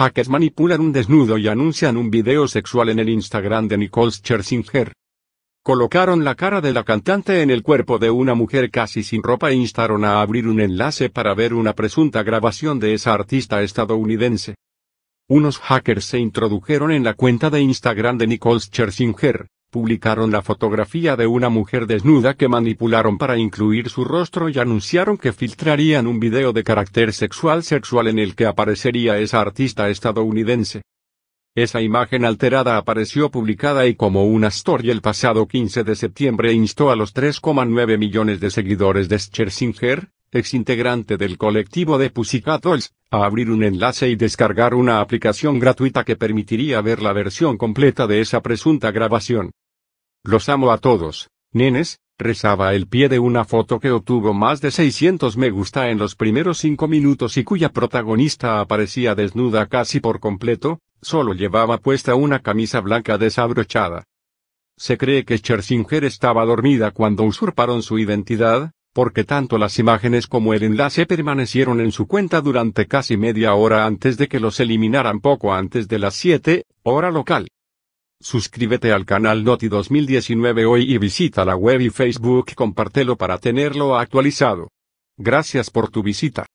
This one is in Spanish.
Hackers manipulan un desnudo y anuncian un video sexual en el Instagram de Nicole Scherzinger. Colocaron la cara de la cantante en el cuerpo de una mujer casi sin ropa e instaron a abrir un enlace para ver una presunta grabación de esa artista estadounidense. Unos hackers se introdujeron en la cuenta de Instagram de Nicole Scherzinger, publicaron la fotografía de una mujer desnuda que manipularon para incluir su rostro y anunciaron que filtrarían un video de carácter sexual sexual en el que aparecería esa artista estadounidense. Esa imagen alterada apareció publicada y como una story el pasado 15 de septiembre instó a los 3,9 millones de seguidores de Scherzinger, integrante del colectivo de Pussycat Dolls, a abrir un enlace y descargar una aplicación gratuita que permitiría ver la versión completa de esa presunta grabación. Los amo a todos, nenes, rezaba el pie de una foto que obtuvo más de 600 me gusta en los primeros cinco minutos y cuya protagonista aparecía desnuda casi por completo, solo llevaba puesta una camisa blanca desabrochada. Se cree que Scherzinger estaba dormida cuando usurparon su identidad, porque tanto las imágenes como el enlace permanecieron en su cuenta durante casi media hora antes de que los eliminaran poco antes de las 7, hora local. Suscríbete al canal Noti 2019 hoy y visita la web y Facebook compártelo para tenerlo actualizado. Gracias por tu visita.